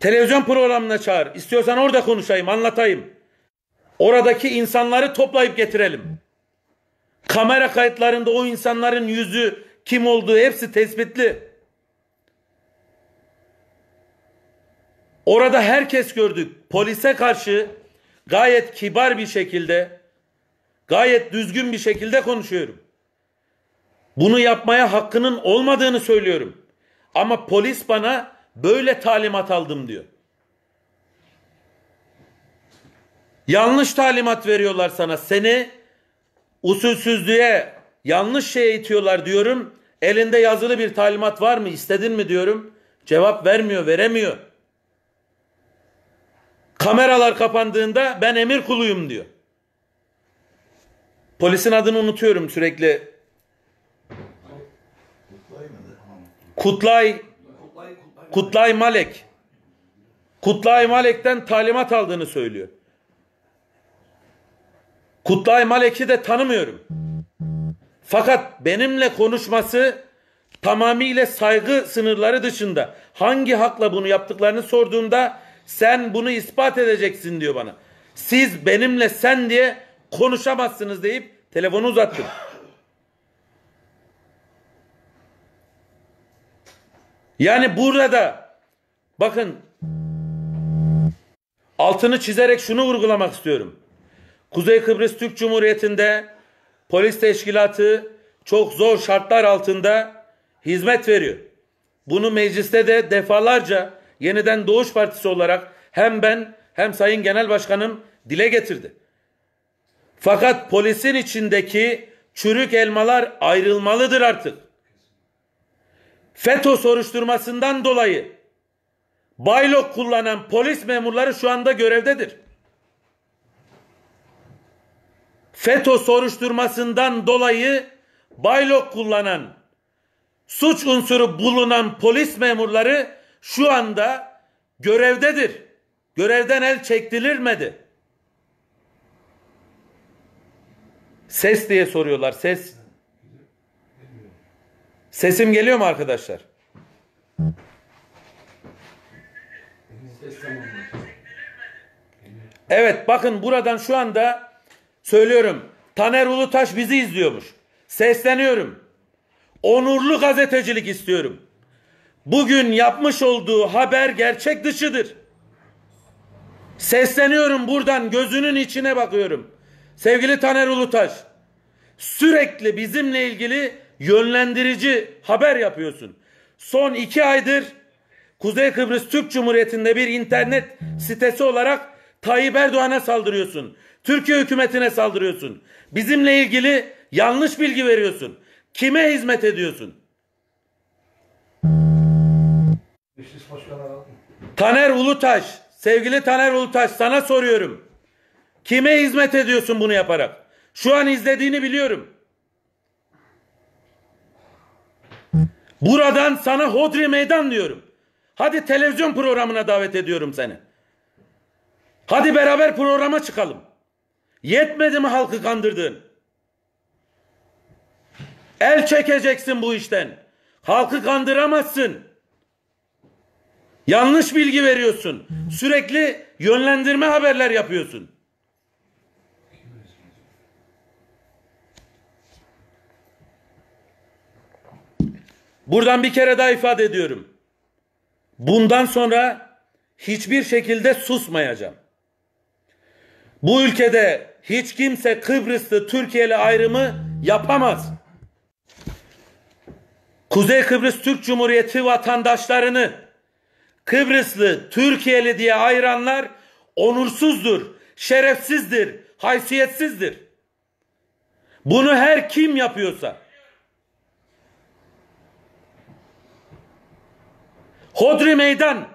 Televizyon programına çağır. İstiyorsan orada konuşayım, anlatayım. Oradaki insanları toplayıp getirelim. Kamera kayıtlarında o insanların yüzü, kim olduğu hepsi tespitli. Orada herkes gördük. Polise karşı gayet kibar bir şekilde, gayet düzgün bir şekilde konuşuyorum. Bunu yapmaya hakkının olmadığını söylüyorum. Ama polis bana böyle talimat aldım diyor. Yanlış talimat veriyorlar sana. Seni usulsüzlüğe, yanlış şeye itiyorlar diyorum. Elinde yazılı bir talimat var mı? İstedin mi diyorum. Cevap vermiyor, veremiyor. Kameralar kapandığında ben emir kuluyum diyor. Polisin adını unutuyorum sürekli Kutlay Kutlay Malek Kutlay Malek'ten talimat aldığını söylüyor. Kutlay Malek'i de tanımıyorum. Fakat benimle konuşması tamamıyla saygı sınırları dışında hangi hakla bunu yaptıklarını sorduğumda sen bunu ispat edeceksin diyor bana. Siz benimle sen diye konuşamazsınız deyip telefonu uzattım. Yani burada bakın altını çizerek şunu vurgulamak istiyorum. Kuzey Kıbrıs Türk Cumhuriyeti'nde polis teşkilatı çok zor şartlar altında hizmet veriyor. Bunu mecliste de defalarca yeniden Doğuş Partisi olarak hem ben hem Sayın Genel Başkanım dile getirdi. Fakat polisin içindeki çürük elmalar ayrılmalıdır artık. FETÖ soruşturmasından dolayı baylok kullanan polis memurları şu anda görevdedir. FETÖ soruşturmasından dolayı baylok kullanan suç unsuru bulunan polis memurları şu anda görevdedir. Görevden el çektirilmedi. Ses diye soruyorlar ses. Sesim geliyor mu arkadaşlar? Evet bakın buradan şu anda söylüyorum. Taner Ulutaş bizi izliyormuş. Sesleniyorum. Onurlu gazetecilik istiyorum. Bugün yapmış olduğu haber gerçek dışıdır. Sesleniyorum buradan gözünün içine bakıyorum. Sevgili Taner Ulutaş sürekli bizimle ilgili yönlendirici haber yapıyorsun. Son iki aydır Kuzey Kıbrıs Türk Cumhuriyeti'nde bir internet sitesi olarak Tayyip Erdoğan'a saldırıyorsun. Türkiye hükümetine saldırıyorsun. Bizimle ilgili yanlış bilgi veriyorsun. Kime hizmet ediyorsun? Taner Ulutaş, sevgili Taner Ulutaş sana soruyorum. Kime hizmet ediyorsun bunu yaparak? Şu an izlediğini biliyorum. Buradan sana hodri meydan diyorum. Hadi televizyon programına davet ediyorum seni. Hadi beraber programa çıkalım. Yetmedi mi halkı kandırdın? El çekeceksin bu işten. Halkı kandıramazsın. Yanlış bilgi veriyorsun. Sürekli yönlendirme haberler yapıyorsun. Buradan bir kere daha ifade ediyorum. Bundan sonra hiçbir şekilde susmayacağım. Bu ülkede hiç kimse Kıbrıslı Türkiye'li ayrımı yapamaz. Kuzey Kıbrıs Türk Cumhuriyeti vatandaşlarını Kıbrıslı Türkiye'li diye ayıranlar onursuzdur, şerefsizdir, haysiyetsizdir. Bunu her kim yapıyorsa Hodri meydan.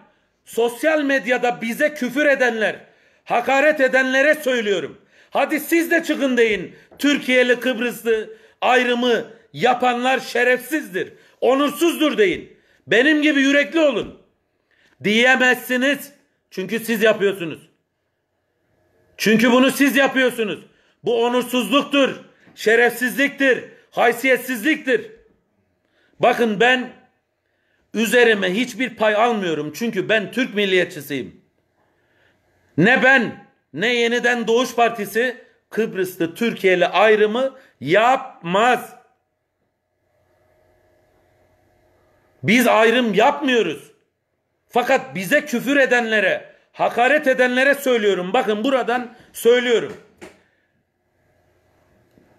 Sosyal medyada bize küfür edenler, hakaret edenlere söylüyorum. Hadi siz de çıkın deyin. Türkiye'li Kıbrıslı ayrımı yapanlar şerefsizdir, onursuzdur deyin. Benim gibi yürekli olun. Diyemezsiniz. Çünkü siz yapıyorsunuz. Çünkü bunu siz yapıyorsunuz. Bu onursuzluktur, şerefsizliktir, haysiyetsizliktir. Bakın ben Üzerime hiçbir pay almıyorum çünkü ben Türk milliyetçisiyim. Ne ben ne yeniden Doğuş Partisi Kıbrıs'ta Türkiye'li ayrımı yapmaz. Biz ayrım yapmıyoruz. Fakat bize küfür edenlere, hakaret edenlere söylüyorum. Bakın buradan söylüyorum.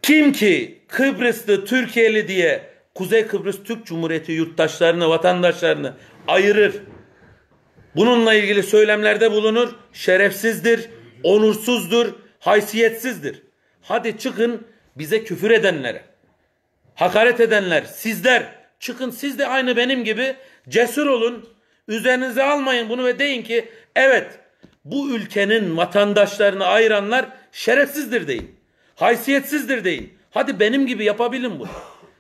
Kim ki Kıbrıs'ta Türkiye'li diye Kuzey Kıbrıs Türk Cumhuriyeti yurttaşlarını, vatandaşlarını ayırır. Bununla ilgili söylemlerde bulunur. Şerefsizdir, onursuzdur, haysiyetsizdir. Hadi çıkın bize küfür edenlere, hakaret edenler, sizler çıkın siz de aynı benim gibi cesur olun. Üzerinize almayın bunu ve deyin ki evet bu ülkenin vatandaşlarını ayıranlar şerefsizdir deyin. Haysiyetsizdir deyin. Hadi benim gibi yapabilin bunu.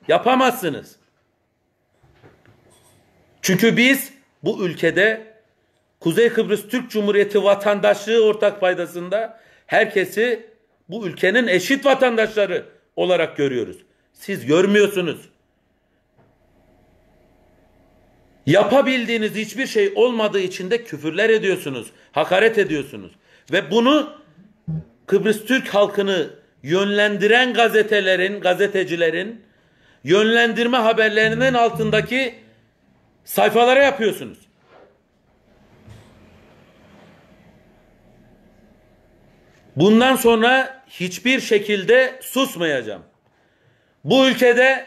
Yapamazsınız. Çünkü biz bu ülkede Kuzey Kıbrıs Türk Cumhuriyeti vatandaşlığı ortak faydasında herkesi bu ülkenin eşit vatandaşları olarak görüyoruz. Siz görmüyorsunuz. Yapabildiğiniz hiçbir şey olmadığı için de küfürler ediyorsunuz, hakaret ediyorsunuz. Ve bunu Kıbrıs Türk halkını yönlendiren gazetelerin, gazetecilerin yönlendirme haberlerinin altındaki sayfalara yapıyorsunuz. Bundan sonra hiçbir şekilde susmayacağım. Bu ülkede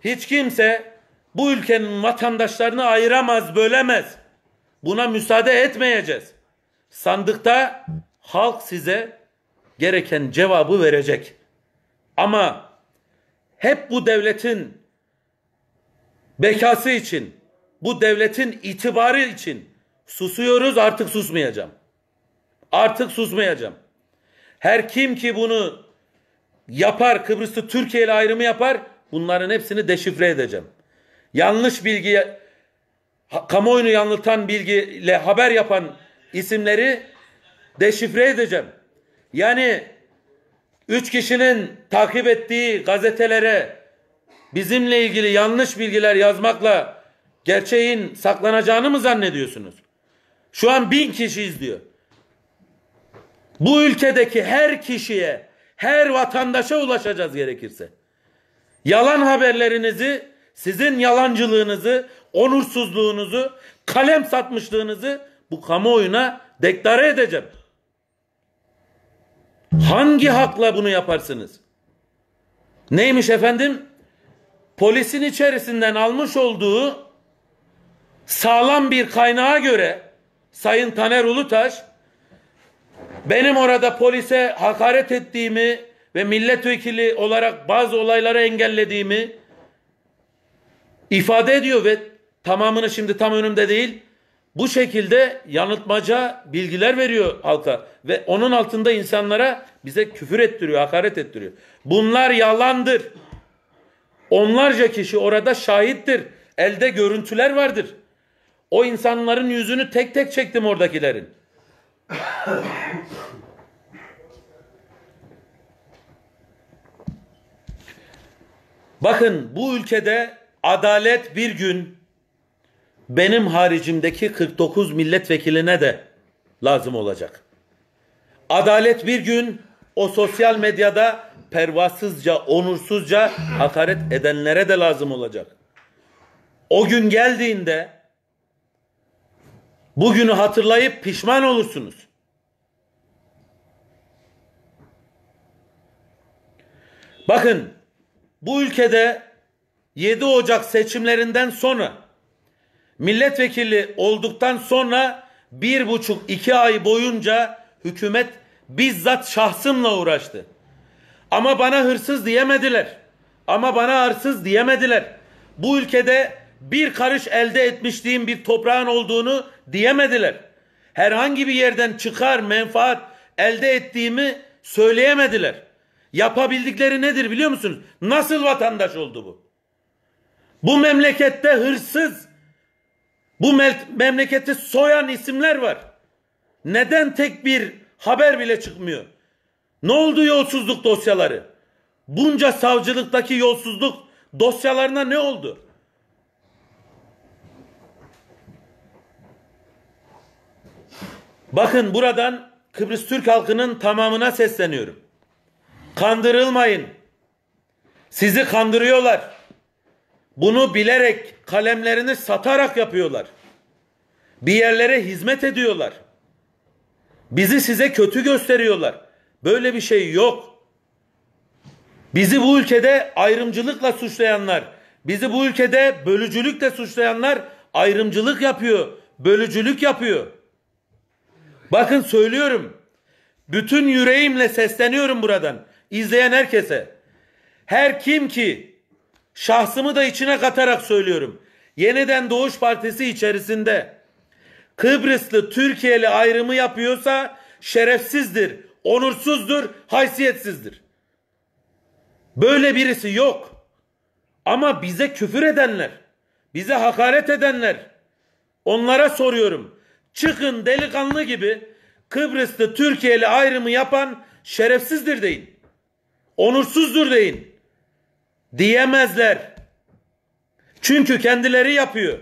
hiç kimse bu ülkenin vatandaşlarını ayıramaz, bölemez. Buna müsaade etmeyeceğiz. Sandıkta halk size gereken cevabı verecek. Ama hep bu devletin bekası için, bu devletin itibarı için susuyoruz artık susmayacağım. Artık susmayacağım. Her kim ki bunu yapar, Kıbrıs'ta Türkiye ile ayrımı yapar, bunların hepsini deşifre edeceğim. Yanlış bilgi, kamuoyunu yanıltan bilgiyle haber yapan isimleri deşifre edeceğim. Yani Üç kişinin takip ettiği gazetelere bizimle ilgili yanlış bilgiler yazmakla gerçeğin saklanacağını mı zannediyorsunuz? Şu an bin kişi izliyor. Bu ülkedeki her kişiye, her vatandaşa ulaşacağız gerekirse. Yalan haberlerinizi, sizin yalancılığınızı, onursuzluğunuzu, kalem satmışlığınızı bu kamuoyuna deklare edeceğim. Hangi hakla bunu yaparsınız? Neymiş efendim? Polisin içerisinden almış olduğu sağlam bir kaynağa göre Sayın Taner Ulutaş benim orada polise hakaret ettiğimi ve milletvekili olarak bazı olayları engellediğimi ifade ediyor ve tamamını şimdi tam önümde değil bu şekilde yanıltmaca bilgiler veriyor halka ve onun altında insanlara bize küfür ettiriyor, hakaret ettiriyor. Bunlar yalandır. Onlarca kişi orada şahittir. Elde görüntüler vardır. O insanların yüzünü tek tek çektim oradakilerin. Bakın bu ülkede adalet bir gün benim haricimdeki 49 milletvekiline de lazım olacak. Adalet bir gün o sosyal medyada pervasızca, onursuzca hakaret edenlere de lazım olacak. O gün geldiğinde bugünü hatırlayıp pişman olursunuz. Bakın bu ülkede 7 Ocak seçimlerinden sonra milletvekili olduktan sonra bir buçuk iki ay boyunca hükümet bizzat şahsımla uğraştı. Ama bana hırsız diyemediler. Ama bana hırsız diyemediler. Bu ülkede bir karış elde etmişliğin bir toprağın olduğunu diyemediler. Herhangi bir yerden çıkar menfaat elde ettiğimi söyleyemediler. Yapabildikleri nedir biliyor musunuz? Nasıl vatandaş oldu bu? Bu memlekette hırsız bu memleketi soyan isimler var. Neden tek bir haber bile çıkmıyor? Ne oldu yolsuzluk dosyaları? Bunca savcılıktaki yolsuzluk dosyalarına ne oldu? Bakın buradan Kıbrıs Türk halkının tamamına sesleniyorum. Kandırılmayın. Sizi kandırıyorlar. Bunu bilerek kalemlerini satarak yapıyorlar. Bir yerlere hizmet ediyorlar. Bizi size kötü gösteriyorlar. Böyle bir şey yok. Bizi bu ülkede ayrımcılıkla suçlayanlar, bizi bu ülkede bölücülükle suçlayanlar ayrımcılık yapıyor, bölücülük yapıyor. Bakın söylüyorum. Bütün yüreğimle sesleniyorum buradan. izleyen herkese. Her kim ki şahsımı da içine katarak söylüyorum. Yeniden Doğuş Partisi içerisinde Kıbrıslı Türkiye'li ayrımı yapıyorsa şerefsizdir, onursuzdur, haysiyetsizdir. Böyle birisi yok. Ama bize küfür edenler, bize hakaret edenler onlara soruyorum. Çıkın delikanlı gibi Kıbrıslı Türkiye'li ayrımı yapan şerefsizdir deyin. Onursuzdur deyin diyemezler. Çünkü kendileri yapıyor.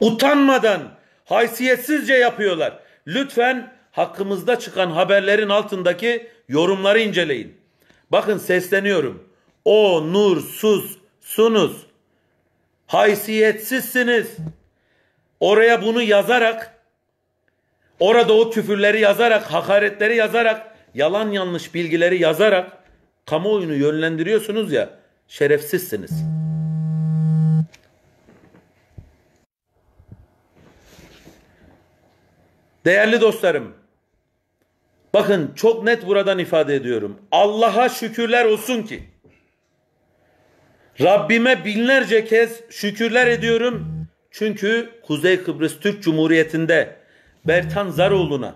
Utanmadan, haysiyetsizce yapıyorlar. Lütfen hakkımızda çıkan haberlerin altındaki yorumları inceleyin. Bakın sesleniyorum. O nursuz sunuz. Haysiyetsizsiniz. Oraya bunu yazarak orada o küfürleri yazarak, hakaretleri yazarak, yalan yanlış bilgileri yazarak kamuoyunu yönlendiriyorsunuz ya şerefsizsiniz. Değerli dostlarım, bakın çok net buradan ifade ediyorum. Allah'a şükürler olsun ki Rabbime binlerce kez şükürler ediyorum. Çünkü Kuzey Kıbrıs Türk Cumhuriyeti'nde Bertan Zaroğlu'na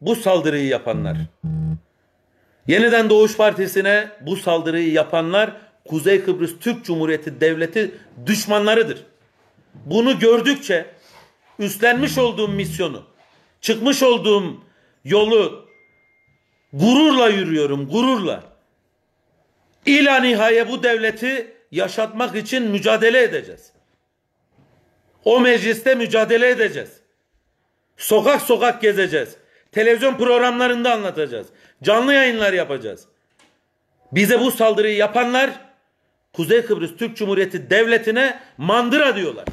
bu saldırıyı yapanlar Yeniden Doğuş Partisi'ne bu saldırıyı yapanlar Kuzey Kıbrıs Türk Cumhuriyeti Devleti düşmanlarıdır. Bunu gördükçe üstlenmiş olduğum misyonu, çıkmış olduğum yolu gururla yürüyorum, gururla. İla nihaye bu devleti yaşatmak için mücadele edeceğiz. O mecliste mücadele edeceğiz. Sokak sokak gezeceğiz. Televizyon programlarında anlatacağız. Canlı yayınlar yapacağız. Bize bu saldırıyı yapanlar Kuzey Kıbrıs Türk Cumhuriyeti Devleti'ne mandıra diyorlar.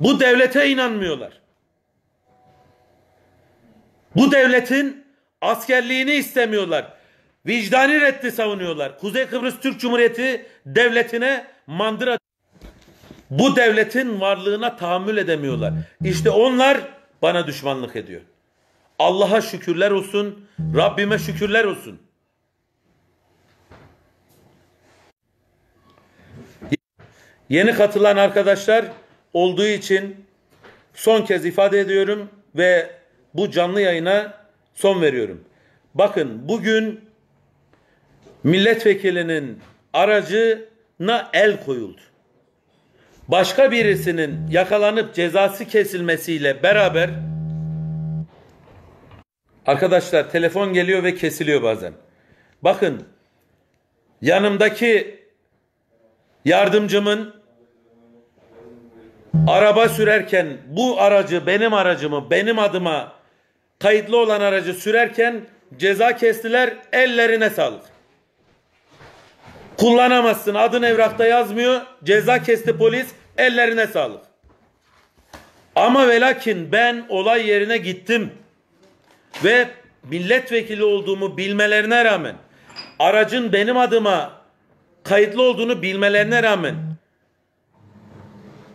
Bu devlete inanmıyorlar. Bu devletin askerliğini istemiyorlar. Vicdani reddi savunuyorlar. Kuzey Kıbrıs Türk Cumhuriyeti devletine mandıra bu devletin varlığına tahammül edemiyorlar. İşte onlar bana düşmanlık ediyor. Allah'a şükürler olsun, Rabbime şükürler olsun. Yeni katılan arkadaşlar olduğu için son kez ifade ediyorum ve bu canlı yayına son veriyorum. Bakın bugün milletvekilinin aracına el koyuldu. Başka birisinin yakalanıp cezası kesilmesiyle beraber Arkadaşlar telefon geliyor ve kesiliyor bazen. Bakın yanımdaki yardımcımın araba sürerken bu aracı benim aracımı benim adıma kayıtlı olan aracı sürerken ceza kestiler ellerine sağlık. Kullanamazsın adın evrakta yazmıyor ceza kesti polis ellerine sağlık. Ama velakin ben olay yerine gittim ve milletvekili olduğumu bilmelerine rağmen aracın benim adıma kayıtlı olduğunu bilmelerine rağmen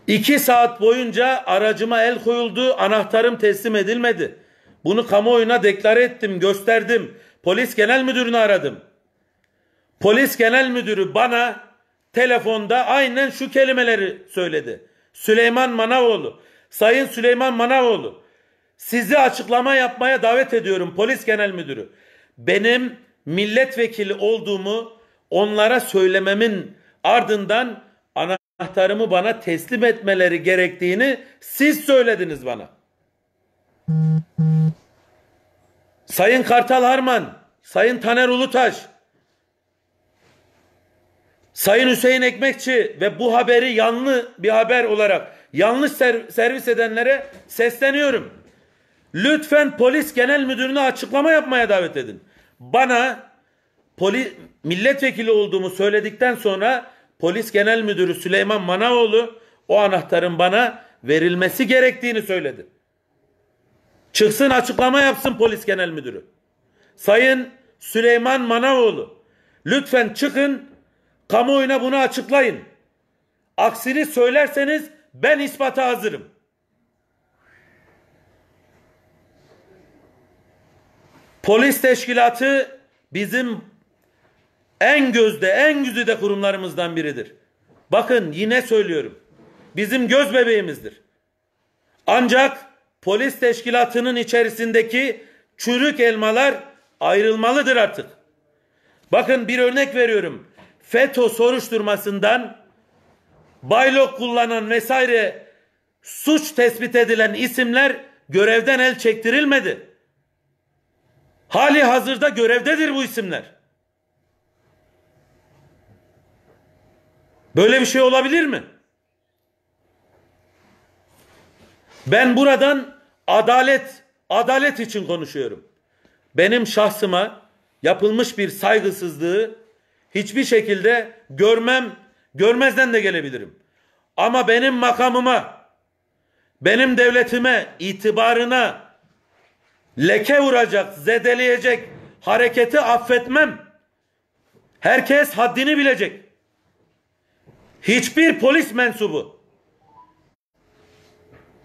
iki saat boyunca aracıma el koyuldu anahtarım teslim edilmedi. Bunu kamuoyuna deklar ettim gösterdim. Polis genel müdürünü aradım. Polis genel müdürü bana telefonda aynen şu kelimeleri söyledi. Süleyman Manavoğlu, Sayın Süleyman Manavoğlu sizi açıklama yapmaya davet ediyorum polis genel müdürü. Benim milletvekili olduğumu onlara söylememin ardından anahtarımı bana teslim etmeleri gerektiğini siz söylediniz bana. Sayın Kartal Harman, Sayın Taner Ulutaş, Sayın Hüseyin Ekmekçi ve bu haberi yanlı bir haber olarak yanlış servis edenlere sesleniyorum. Lütfen polis genel müdürüne açıklama yapmaya davet edin. Bana poli, milletvekili olduğumu söyledikten sonra polis genel müdürü Süleyman Manaoğlu o anahtarın bana verilmesi gerektiğini söyledi. Çıksın açıklama yapsın polis genel müdürü. Sayın Süleyman Manaoğlu lütfen çıkın kamuoyuna bunu açıklayın. Aksini söylerseniz ben ispata hazırım. Polis teşkilatı bizim en gözde, en güzide kurumlarımızdan biridir. Bakın yine söylüyorum. Bizim göz bebeğimizdir. Ancak polis teşkilatının içerisindeki çürük elmalar ayrılmalıdır artık. Bakın bir örnek veriyorum. FETÖ soruşturmasından baylok kullanan vesaire suç tespit edilen isimler görevden el çektirilmedi. Hali hazırda görevdedir bu isimler. Böyle bir şey olabilir mi? Ben buradan adalet, adalet için konuşuyorum. Benim şahsıma yapılmış bir saygısızlığı hiçbir şekilde görmem, görmezden de gelebilirim. Ama benim makamıma, benim devletime, itibarına, leke vuracak, zedeleyecek hareketi affetmem. Herkes haddini bilecek. Hiçbir polis mensubu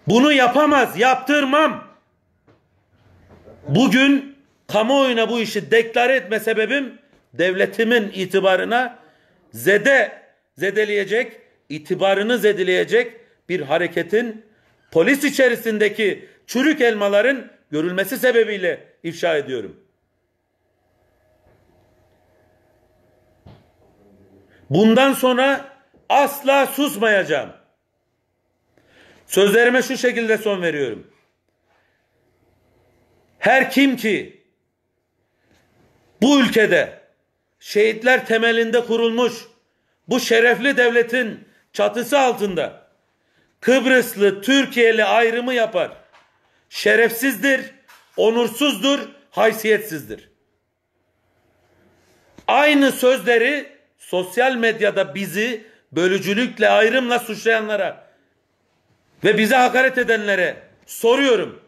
bunu yapamaz, yaptırmam. Bugün kamuoyuna bu işi deklare etme sebebim devletimin itibarına zede zedeleyecek, itibarını zedeleyecek bir hareketin polis içerisindeki çürük elmaların görülmesi sebebiyle ifşa ediyorum. Bundan sonra asla susmayacağım. Sözlerime şu şekilde son veriyorum. Her kim ki bu ülkede şehitler temelinde kurulmuş bu şerefli devletin çatısı altında Kıbrıslı Türkiye'li ayrımı yapar şerefsizdir, onursuzdur, haysiyetsizdir. Aynı sözleri sosyal medyada bizi bölücülükle, ayrımla suçlayanlara ve bize hakaret edenlere soruyorum.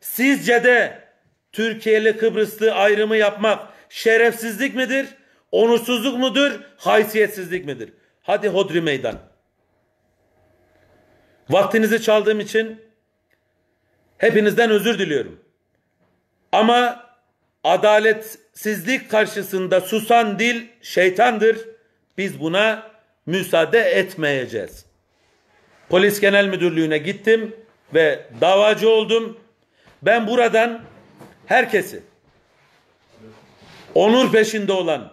Sizce de Türkiye'li Kıbrıslı ayrımı yapmak şerefsizlik midir? Onursuzluk mudur? Haysiyetsizlik midir? Hadi hodri meydan. Vaktinizi çaldığım için Hepinizden özür diliyorum. Ama adaletsizlik karşısında susan dil şeytandır. Biz buna müsaade etmeyeceğiz. Polis Genel Müdürlüğü'ne gittim ve davacı oldum. Ben buradan herkesi onur peşinde olan,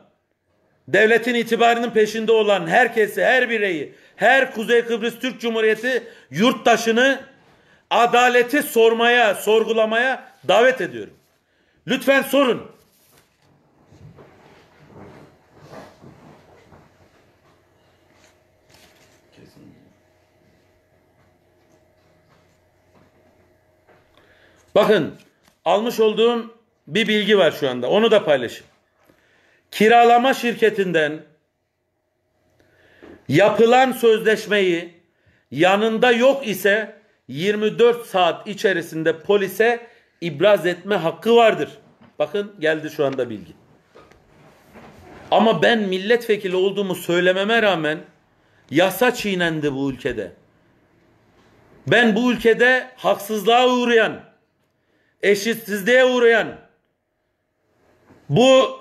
devletin itibarının peşinde olan herkesi, her bireyi, her Kuzey Kıbrıs Türk Cumhuriyeti yurttaşını adaleti sormaya, sorgulamaya davet ediyorum. Lütfen sorun. Bakın almış olduğum bir bilgi var şu anda. Onu da paylaşayım. Kiralama şirketinden yapılan sözleşmeyi yanında yok ise 24 saat içerisinde polise ibraz etme hakkı vardır. Bakın geldi şu anda bilgi. Ama ben milletvekili olduğumu söylememe rağmen yasa çiğnendi bu ülkede. Ben bu ülkede haksızlığa uğrayan, eşitsizliğe uğrayan, bu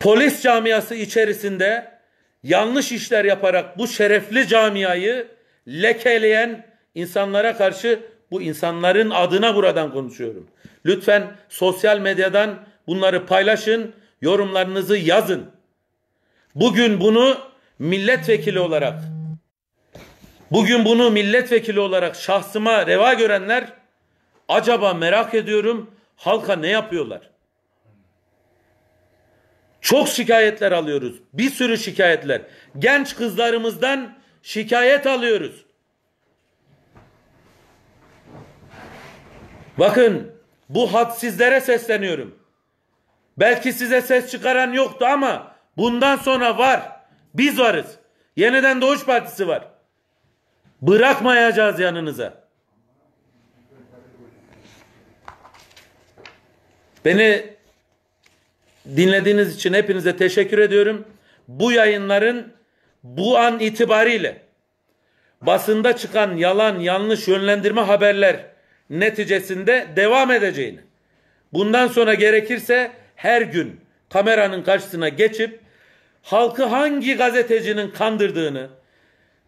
polis camiası içerisinde yanlış işler yaparak bu şerefli camiayı lekeleyen insanlara karşı bu insanların adına buradan konuşuyorum. Lütfen sosyal medyadan bunları paylaşın, yorumlarınızı yazın. Bugün bunu milletvekili olarak bugün bunu milletvekili olarak şahsıma reva görenler acaba merak ediyorum halka ne yapıyorlar? Çok şikayetler alıyoruz. Bir sürü şikayetler. Genç kızlarımızdan şikayet alıyoruz. Bakın bu hadsizlere sesleniyorum. Belki size ses çıkaran yoktu ama bundan sonra var. Biz varız. Yeniden Doğuş Partisi var. Bırakmayacağız yanınıza. Beni dinlediğiniz için hepinize teşekkür ediyorum. Bu yayınların bu an itibariyle basında çıkan yalan, yanlış yönlendirme haberler neticesinde devam edeceğini, bundan sonra gerekirse her gün kameranın karşısına geçip halkı hangi gazetecinin kandırdığını,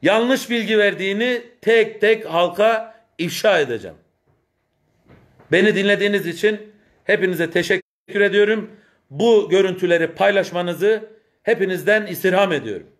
yanlış bilgi verdiğini tek tek halka ifşa edeceğim. Beni dinlediğiniz için hepinize teşekkür ediyorum. Bu görüntüleri paylaşmanızı hepinizden istirham ediyorum.